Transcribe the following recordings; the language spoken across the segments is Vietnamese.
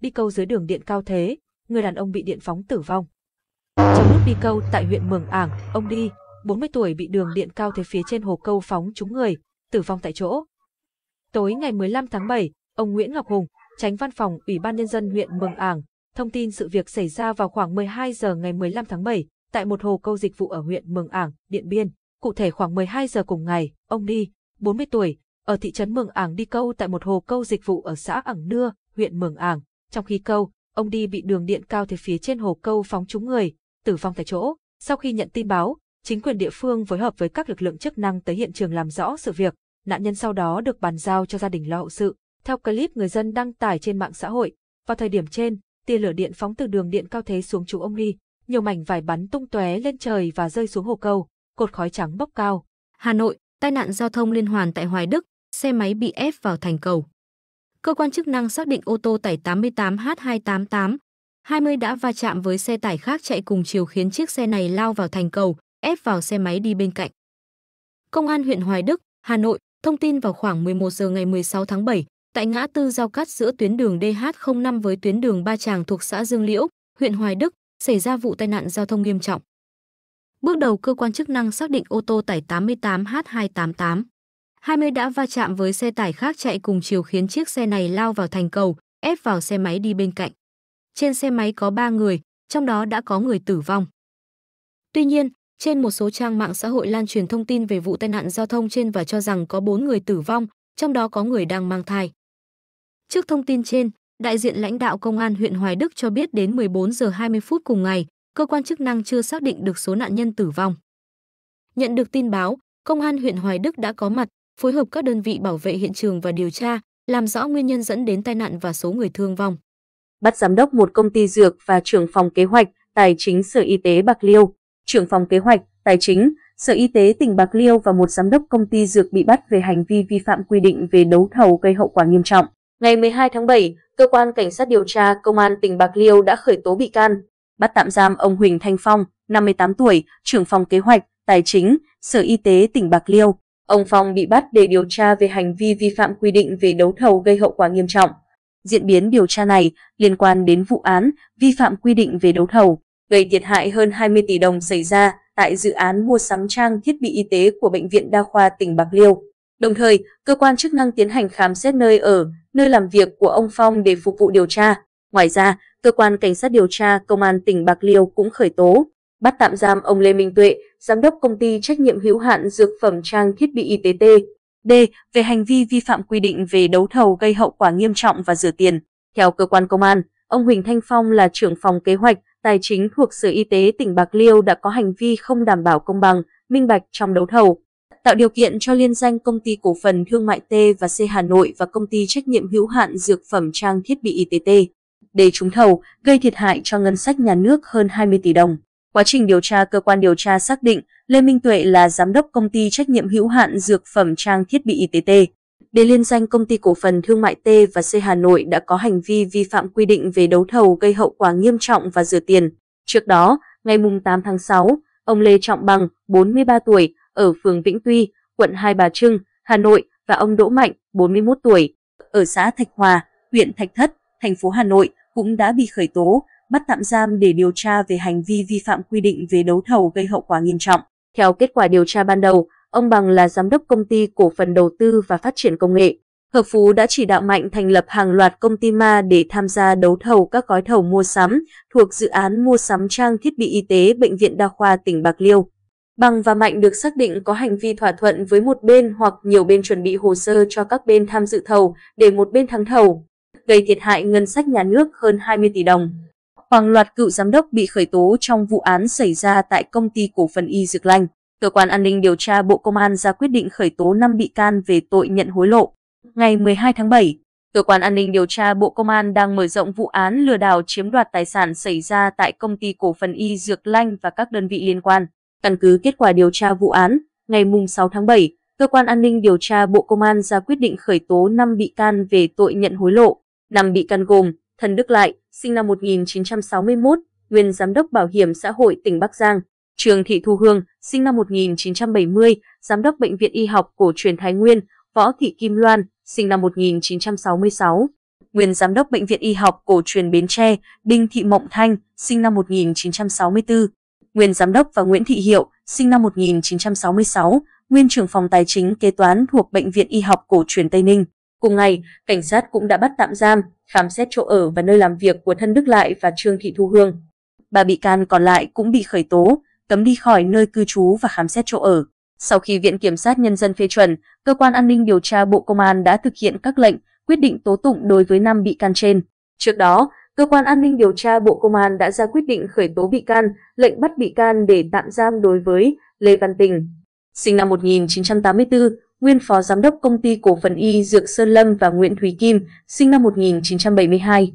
đi câu dưới đường điện cao thế, người đàn ông bị điện phóng tử vong. Trong lúc đi câu tại huyện Mường Ảng, ông đi, 40 tuổi bị đường điện cao thế phía trên hồ câu phóng trúng người, tử vong tại chỗ. Tối ngày 15 tháng 7, ông Nguyễn Ngọc Hùng, tránh văn phòng Ủy ban Nhân dân huyện Mường Ảng, thông tin sự việc xảy ra vào khoảng 12 giờ ngày 15 tháng 7 tại một hồ câu dịch vụ ở huyện Mường Ảng, Điện Biên. Cụ thể khoảng 12 giờ cùng ngày, ông đi, 40 tuổi, ở thị trấn Mường Ảng đi câu tại một hồ câu dịch vụ ở xã Ảng Nưa, huyện Mường Ảng, trong khi câu, ông đi bị đường điện cao từ phía trên hồ câu phóng trúng người, tử vong tại chỗ. Sau khi nhận tin báo, chính quyền địa phương phối hợp với các lực lượng chức năng tới hiện trường làm rõ sự việc. Nạn nhân sau đó được bàn giao cho gia đình lo hậu sự. Theo clip người dân đăng tải trên mạng xã hội, vào thời điểm trên, tia lửa điện phóng từ đường điện cao thế xuống chú ông Ly, nhiều mảnh vải bắn tung tóe lên trời và rơi xuống hồ câu, cột khói trắng bốc cao. Hà Nội, tai nạn giao thông liên hoàn tại Hoài Đức, xe máy bị ép vào thành cầu cơ quan chức năng xác định ô tô tải 88H288 20 đã va chạm với xe tải khác chạy cùng chiều khiến chiếc xe này lao vào thành cầu, ép vào xe máy đi bên cạnh. Công an huyện Hoài Đức, Hà Nội, thông tin vào khoảng 11 giờ ngày 16 tháng 7, tại ngã tư giao cắt giữa tuyến đường DH05 với tuyến đường Ba Tràng thuộc xã Dương Liễu, huyện Hoài Đức, xảy ra vụ tai nạn giao thông nghiêm trọng. Bước đầu cơ quan chức năng xác định ô tô tải 88H288 20 đã va chạm với xe tải khác chạy cùng chiều khiến chiếc xe này lao vào thành cầu, ép vào xe máy đi bên cạnh. Trên xe máy có 3 người, trong đó đã có người tử vong. Tuy nhiên, trên một số trang mạng xã hội lan truyền thông tin về vụ tai nạn giao thông trên và cho rằng có 4 người tử vong, trong đó có người đang mang thai. Trước thông tin trên, đại diện lãnh đạo công an huyện Hoài Đức cho biết đến 14 giờ 20 phút cùng ngày, cơ quan chức năng chưa xác định được số nạn nhân tử vong. Nhận được tin báo, công an huyện Hoài Đức đã có mặt, phối hợp các đơn vị bảo vệ hiện trường và điều tra, làm rõ nguyên nhân dẫn đến tai nạn và số người thương vong. Bắt giám đốc một công ty dược và trưởng phòng kế hoạch, tài chính Sở Y tế Bạc Liêu, trưởng phòng kế hoạch, tài chính, Sở Y tế tỉnh Bạc Liêu và một giám đốc công ty dược bị bắt về hành vi vi phạm quy định về đấu thầu gây hậu quả nghiêm trọng. Ngày 12 tháng 7, cơ quan cảnh sát điều tra công an tỉnh Bạc Liêu đã khởi tố bị can, bắt tạm giam ông Huỳnh Thanh Phong, 58 tuổi, trưởng phòng kế hoạch, tài chính, Sở Y tế tỉnh Bạc Liêu Ông Phong bị bắt để điều tra về hành vi vi phạm quy định về đấu thầu gây hậu quả nghiêm trọng. Diễn biến điều tra này liên quan đến vụ án vi phạm quy định về đấu thầu gây thiệt hại hơn 20 tỷ đồng xảy ra tại dự án mua sắm trang thiết bị y tế của Bệnh viện Đa khoa tỉnh Bạc Liêu. Đồng thời, cơ quan chức năng tiến hành khám xét nơi ở, nơi làm việc của ông Phong để phục vụ điều tra. Ngoài ra, cơ quan cảnh sát điều tra công an tỉnh Bạc Liêu cũng khởi tố bắt tạm giam ông Lê Minh Tuệ, giám đốc công ty trách nhiệm hữu hạn dược phẩm trang thiết bị y tế T. D. Về hành vi vi phạm quy định về đấu thầu gây hậu quả nghiêm trọng và rửa tiền. Theo cơ quan công an, ông Huỳnh Thanh Phong là trưởng phòng kế hoạch, tài chính thuộc Sở Y tế tỉnh Bạc Liêu đã có hành vi không đảm bảo công bằng, minh bạch trong đấu thầu, tạo điều kiện cho liên danh công ty cổ phần thương mại T và C Hà Nội và công ty trách nhiệm hữu hạn dược phẩm trang thiết bị y tế T để trúng thầu, gây thiệt hại cho ngân sách nhà nước hơn 20 tỷ đồng. Quá trình điều tra, cơ quan điều tra xác định Lê Minh Tuệ là giám đốc công ty trách nhiệm hữu hạn dược phẩm trang thiết bị I.T.T. Để liên danh công ty cổ phần thương mại T và C Hà Nội đã có hành vi vi phạm quy định về đấu thầu gây hậu quả nghiêm trọng và rửa tiền. Trước đó, ngày 8 tháng 6, ông Lê Trọng Bằng, 43 tuổi, ở phường Vĩnh Tuy, quận Hai Bà Trưng, Hà Nội và ông Đỗ Mạnh, 41 tuổi, ở xã Thạch Hòa, huyện Thạch Thất, thành phố Hà Nội cũng đã bị khởi tố bắt tạm giam để điều tra về hành vi vi phạm quy định về đấu thầu gây hậu quả nghiêm trọng. Theo kết quả điều tra ban đầu, ông Bằng là giám đốc công ty cổ phần đầu tư và phát triển công nghệ. Hợp Phú đã chỉ đạo Mạnh thành lập hàng loạt công ty ma để tham gia đấu thầu các gói thầu mua sắm thuộc dự án mua sắm trang thiết bị y tế Bệnh viện Đa khoa tỉnh Bạc Liêu. Bằng và Mạnh được xác định có hành vi thỏa thuận với một bên hoặc nhiều bên chuẩn bị hồ sơ cho các bên tham dự thầu để một bên thắng thầu, gây thiệt hại ngân sách nhà nước hơn 20 tỷ đồng. Hoàng loạt cựu giám đốc bị khởi tố trong vụ án xảy ra tại công ty cổ phần Y Dược Lành. Cơ quan an ninh điều tra Bộ Công an ra quyết định khởi tố 5 bị can về tội nhận hối lộ. Ngày 12 tháng 7, Cơ quan an ninh điều tra Bộ Công an đang mở rộng vụ án lừa đảo chiếm đoạt tài sản xảy ra tại công ty cổ phần Y Dược Lanh và các đơn vị liên quan. Căn cứ kết quả điều tra vụ án, ngày 6 tháng 7, Cơ quan an ninh điều tra Bộ Công an ra quyết định khởi tố 5 bị can về tội nhận hối lộ. 5 bị can gồm Thần Đức Lại, sinh năm 1961, nguyên giám đốc Bảo hiểm xã hội tỉnh Bắc Giang. Trường Thị Thu Hương, sinh năm 1970, giám đốc Bệnh viện Y học Cổ truyền Thái Nguyên, Võ Thị Kim Loan, sinh năm 1966, nguyên giám đốc Bệnh viện Y học Cổ truyền Bến Tre, Đinh Thị Mộng Thanh, sinh năm 1964, nguyên giám đốc và Nguyễn Thị Hiệu, sinh năm 1966, nguyên trưởng phòng tài chính kế toán thuộc Bệnh viện Y học Cổ truyền Tây Ninh. Cùng ngày, cảnh sát cũng đã bắt tạm giam, khám xét chỗ ở và nơi làm việc của thân Đức Lại và Trương Thị Thu Hương. Ba bị can còn lại cũng bị khởi tố, cấm đi khỏi nơi cư trú và khám xét chỗ ở. Sau khi Viện Kiểm sát Nhân dân phê chuẩn, Cơ quan An ninh Điều tra Bộ Công an đã thực hiện các lệnh, quyết định tố tụng đối với 5 bị can trên. Trước đó, Cơ quan An ninh Điều tra Bộ Công an đã ra quyết định khởi tố bị can, lệnh bắt bị can để tạm giam đối với Lê Văn Tình, sinh năm 1984, nguyên phó giám đốc công ty cổ phần Y Dược Sơn Lâm và Nguyễn Thúy Kim, sinh năm 1972,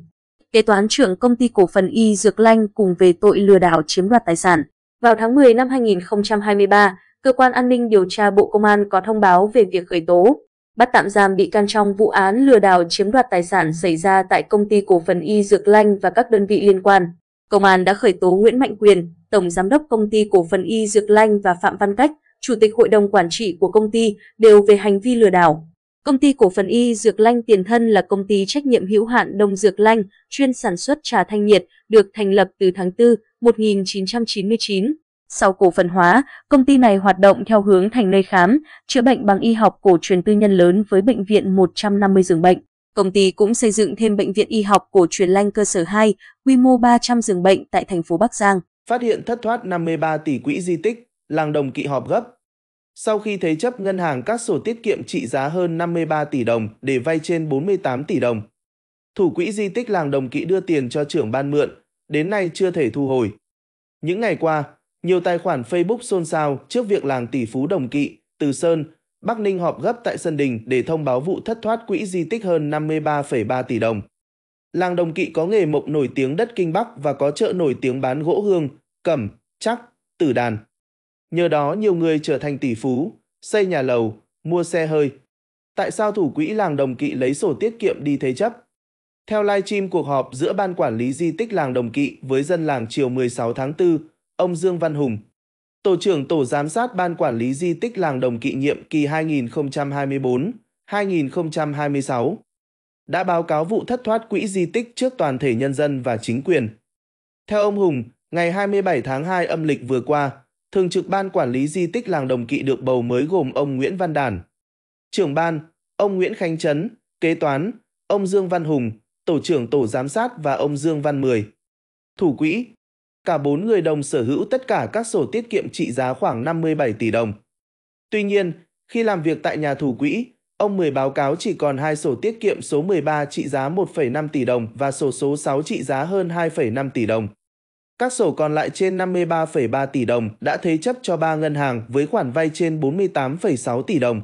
kế toán trưởng công ty cổ phần Y Dược Lanh cùng về tội lừa đảo chiếm đoạt tài sản. Vào tháng 10 năm 2023, cơ quan an ninh điều tra Bộ Công an có thông báo về việc khởi tố, bắt tạm giam bị can trong vụ án lừa đảo chiếm đoạt tài sản xảy ra tại công ty cổ phần Y Dược Lanh và các đơn vị liên quan. Công an đã khởi tố Nguyễn Mạnh Quyền, tổng giám đốc công ty cổ phần Y Dược Lanh và Phạm Văn Cách, chủ tịch hội đồng quản trị của công ty đều về hành vi lừa đảo. Công ty cổ phần Y Dược Lanh tiền thân là công ty trách nhiệm hữu hạn Đông Dược Lanh, chuyên sản xuất trà thanh nhiệt, được thành lập từ tháng 4 1999. Sau cổ phần hóa, công ty này hoạt động theo hướng thành nơi khám, chữa bệnh bằng y học cổ truyền tư nhân lớn với bệnh viện 150 giường bệnh. Công ty cũng xây dựng thêm bệnh viện y học cổ truyền Lanh cơ sở 2, quy mô 300 giường bệnh tại thành phố Bắc Giang. Phát hiện thất thoát 53 tỷ quỹ di tích, làng đồng kỵ họp gấp. Sau khi thế chấp ngân hàng các sổ tiết kiệm trị giá hơn 53 tỷ đồng để vay trên 48 tỷ đồng. Thủ quỹ di tích làng đồng kỵ đưa tiền cho trưởng ban mượn, đến nay chưa thể thu hồi. Những ngày qua, nhiều tài khoản Facebook xôn xao trước việc làng tỷ phú đồng kỵ, Từ Sơn, Bắc Ninh họp gấp tại Sân Đình để thông báo vụ thất thoát quỹ di tích hơn 53,3 tỷ đồng. Làng Đồng Kỵ có nghề mộc nổi tiếng đất Kinh Bắc và có chợ nổi tiếng bán gỗ hương, cẩm, chắc, tử đàn. Nhờ đó nhiều người trở thành tỷ phú, xây nhà lầu, mua xe hơi. Tại sao thủ quỹ làng Đồng Kỵ lấy sổ tiết kiệm đi thế chấp? Theo livestream cuộc họp giữa ban quản lý di tích làng Đồng Kỵ với dân làng chiều 16 tháng 4, ông Dương Văn Hùng, tổ trưởng tổ giám sát ban quản lý di tích làng Đồng Kỵ nhiệm kỳ 2024-2026, đã báo cáo vụ thất thoát quỹ di tích trước toàn thể nhân dân và chính quyền. Theo ông Hùng, ngày 27 tháng 2 âm lịch vừa qua, Thường trực Ban Quản lý Di tích Làng Đồng Kỵ được bầu mới gồm ông Nguyễn Văn Đản, trưởng ban, ông Nguyễn Khánh Trấn, kế toán, ông Dương Văn Hùng, tổ trưởng tổ giám sát và ông Dương Văn Mười. Thủ quỹ, cả bốn người đồng sở hữu tất cả các sổ tiết kiệm trị giá khoảng 57 tỷ đồng. Tuy nhiên, khi làm việc tại nhà thủ quỹ, ông Mười báo cáo chỉ còn hai sổ tiết kiệm số 13 trị giá 1,5 tỷ đồng và sổ số 6 trị giá hơn 2,5 tỷ đồng. Các sổ còn lại trên 53,3 tỷ đồng đã thế chấp cho 3 ngân hàng với khoản vay trên 48,6 tỷ đồng.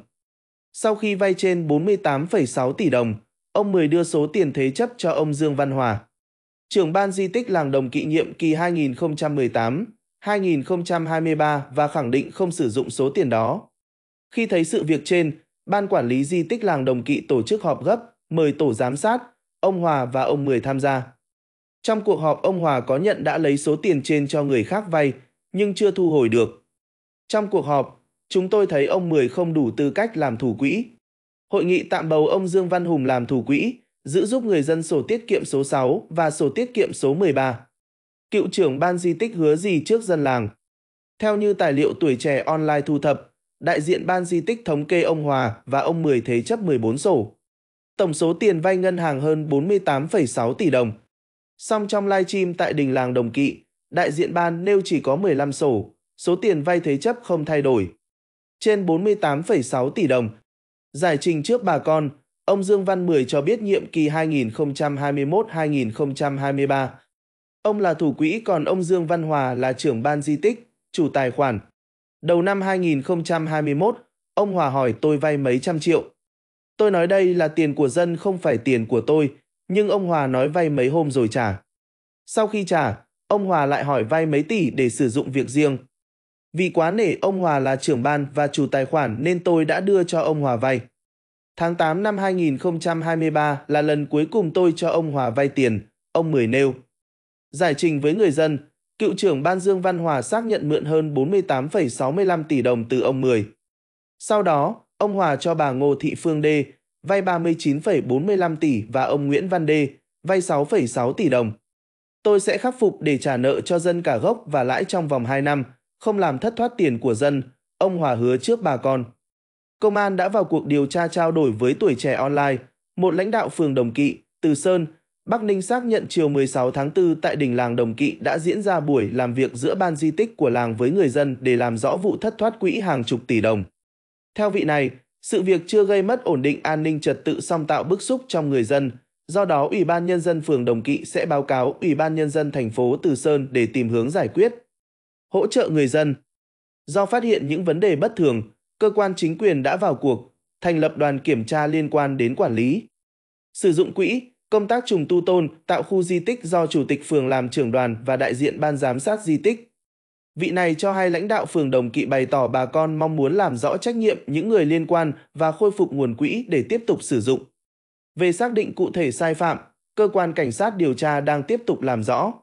Sau khi vay trên 48,6 tỷ đồng, ông Mười đưa số tiền thế chấp cho ông Dương Văn Hòa. Trưởng ban di tích làng đồng kỷ nhiệm kỳ 2018, 2023 và khẳng định không sử dụng số tiền đó. Khi thấy sự việc trên, Ban Quản lý Di tích Làng Đồng Kỵ tổ chức họp gấp, mời tổ giám sát, ông Hòa và ông Mười tham gia. Trong cuộc họp ông Hòa có nhận đã lấy số tiền trên cho người khác vay nhưng chưa thu hồi được. Trong cuộc họp, chúng tôi thấy ông Mười không đủ tư cách làm thủ quỹ. Hội nghị tạm bầu ông Dương Văn Hùng làm thủ quỹ, giữ giúp người dân sổ tiết kiệm số 6 và sổ tiết kiệm số 13. Cựu trưởng ban di tích hứa gì trước dân làng? Theo như tài liệu tuổi trẻ online thu thập, đại diện ban di tích thống kê ông Hòa và ông Mười thế chấp 14 sổ. Tổng số tiền vay ngân hàng hơn 48,6 tỷ đồng, Song trong live stream tại đình làng Đồng Kỵ, đại diện ban nêu chỉ có 15 sổ, số tiền vay thế chấp không thay đổi. Trên 48,6 tỷ đồng. Giải trình trước bà con, ông Dương Văn Mười cho biết nhiệm kỳ 2021-2023. Ông là thủ quỹ còn ông Dương Văn Hòa là trưởng ban di tích, chủ tài khoản. Đầu năm 2021, ông Hòa hỏi tôi vay mấy trăm triệu. Tôi nói đây là tiền của dân không phải tiền của tôi, nhưng ông Hòa nói vay mấy hôm rồi trả. Sau khi trả, ông Hòa lại hỏi vay mấy tỷ để sử dụng việc riêng. Vì quá nể ông Hòa là trưởng ban và chủ tài khoản nên tôi đã đưa cho ông Hòa vay. Tháng 8 năm 2023 là lần cuối cùng tôi cho ông Hòa vay tiền, ông Mười nêu. Giải trình với người dân, cựu trưởng ban Dương Văn Hòa xác nhận mượn hơn 48,65 tỷ đồng từ ông Mười. Sau đó, ông Hòa cho bà Ngô Thị Phương Đê, vay 39,45 tỷ và ông Nguyễn Văn Đê vay 6,6 tỷ đồng. Tôi sẽ khắc phục để trả nợ cho dân cả gốc và lãi trong vòng 2 năm, không làm thất thoát tiền của dân, ông Hòa hứa trước bà con. Công an đã vào cuộc điều tra trao đổi với tuổi trẻ online, một lãnh đạo phường Đồng Kỵ, Từ Sơn, Bắc Ninh xác nhận chiều 16 tháng 4 tại đình làng Đồng Kỵ đã diễn ra buổi làm việc giữa ban di tích của làng với người dân để làm rõ vụ thất thoát quỹ hàng chục tỷ đồng. Theo vị này, sự việc chưa gây mất ổn định an ninh trật tự song tạo bức xúc trong người dân. Do đó, Ủy ban Nhân dân phường Đồng Kỵ sẽ báo cáo Ủy ban Nhân dân thành phố Từ Sơn để tìm hướng giải quyết. Hỗ trợ người dân Do phát hiện những vấn đề bất thường, cơ quan chính quyền đã vào cuộc, thành lập đoàn kiểm tra liên quan đến quản lý. Sử dụng quỹ, công tác trùng tu tôn tạo khu di tích do Chủ tịch phường làm trưởng đoàn và đại diện ban giám sát di tích. Vị này cho hay lãnh đạo phường Đồng Kỵ bày tỏ bà con mong muốn làm rõ trách nhiệm những người liên quan và khôi phục nguồn quỹ để tiếp tục sử dụng. Về xác định cụ thể sai phạm, cơ quan cảnh sát điều tra đang tiếp tục làm rõ.